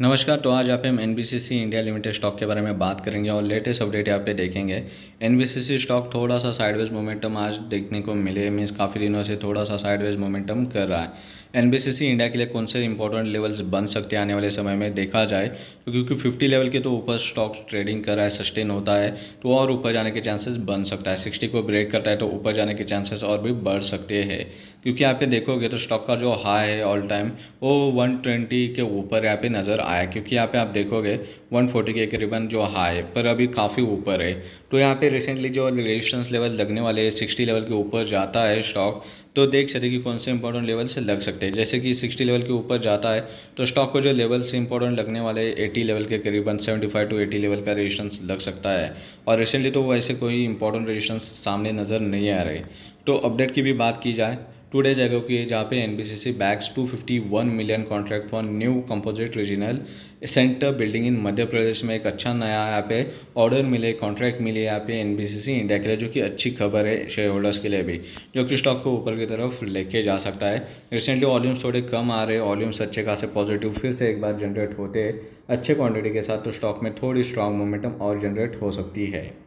नमस्कार तो आज आप हम एन इंडिया लिमिटेड स्टॉक के बारे में बात करेंगे और लेटेस्ट अपडेट यहाँ पे देखेंगे एन स्टॉक थोड़ा सा साइडवेज मोमेंटम आज देखने को मिले मीन्स काफ़ी दिनों से थोड़ा सा साइडवेज मोमेंटम कर रहा है एन इंडिया के लिए कौन से इंपॉर्टेंट लेवल्स बन सकते हैं आने वाले समय में देखा जाए तो क्योंकि फिफ्टी लेवल के तो ऊपर स्टॉक ट्रेडिंग कर रहा है सस्टेन होता है तो और ऊपर जाने के चांसेस बन सकता है सिक्सटी को ब्रेक करता है तो ऊपर जाने के चांसेस और भी बढ़ सकते हैं क्योंकि यहाँ पे देखोगे तो स्टॉक का जो हाई है ऑल टाइम वो वन के ऊपर यहाँ पे नज़र आया क्योंकि यहाँ पे आप देखोगे 140 के करीबन जो हाई पर अभी काफ़ी ऊपर है तो यहाँ पे रिसेंटली जो रेजिस्टेंस लेवल लगने वाले 60 लेवल के ऊपर जाता है स्टॉक तो देख सकते कि कौन से इंपॉर्टेंट लेवल से लग सकते हैं जैसे कि 60 लेवल के ऊपर जाता है तो स्टॉक को जो लेवल से इंपॉर्टेंट लगने वाले 80 लेवल के करीबन 75 टू 80 लेवल का रेजिस्टेंस लग सकता है और रिसेंटली तो वैसे कोई इंपॉर्टेंट रेजिस्टेंस सामने नज़र नहीं आ रहे तो अपडेट की भी बात की जाए Today, जगह की जहाँ पे N B C to bags one million contract for new composite regional centre building in Madhya Pradesh में एक अच्छा नया यहाँ पे ऑर्डर मिले कॉन्ट्रैक्ट मिले यहाँ पे N B C C India के लिए जो कि अच्छी खबर है शेयर होल्डर्स के लिए भी जो कि स्टॉक को ऊपर की तरफ लेके जा सकता है रिसेंटली वॉल्यूम्स थोड़े कम आ रहे वॉल्यूम्स अच्छे खासे पॉजिटिव फिर से एक बार जनरेट होते अच्छे क्वान्टिटी के साथ तो स्टॉक में थोड़ी स्ट्रॉन्ग मोमेंटम और जनरेट हो सकती है